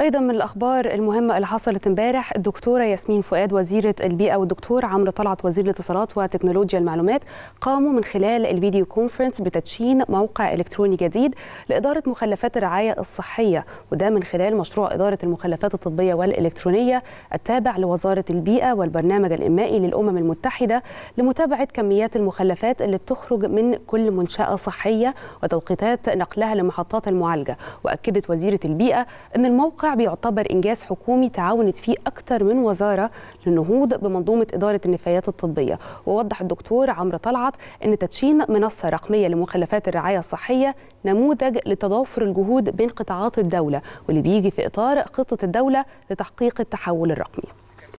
ايضا من الاخبار المهمه اللي حصلت امبارح الدكتوره ياسمين فؤاد وزيره البيئه والدكتور عمرو طلعت وزير الاتصالات وتكنولوجيا المعلومات قاموا من خلال الفيديو كونفرنس بتدشين موقع الكتروني جديد لاداره مخلفات الرعايه الصحيه وده من خلال مشروع اداره المخلفات الطبيه والالكترونيه التابع لوزاره البيئه والبرنامج الانمائي للامم المتحده لمتابعه كميات المخلفات اللي بتخرج من كل منشاه صحيه وتوقيتات نقلها لمحطات المعالجه واكدت وزيره البيئه ان الموقع بيعتبر يعتبر انجاز حكومي تعاونت فيه اكثر من وزاره للنهوض بمنظومه اداره النفايات الطبيه ووضح الدكتور عمرو طلعت ان تدشين منصه رقميه لمخلفات الرعايه الصحيه نموذج لتضافر الجهود بين قطاعات الدوله واللي بيجي في اطار خطه الدوله لتحقيق التحول الرقمي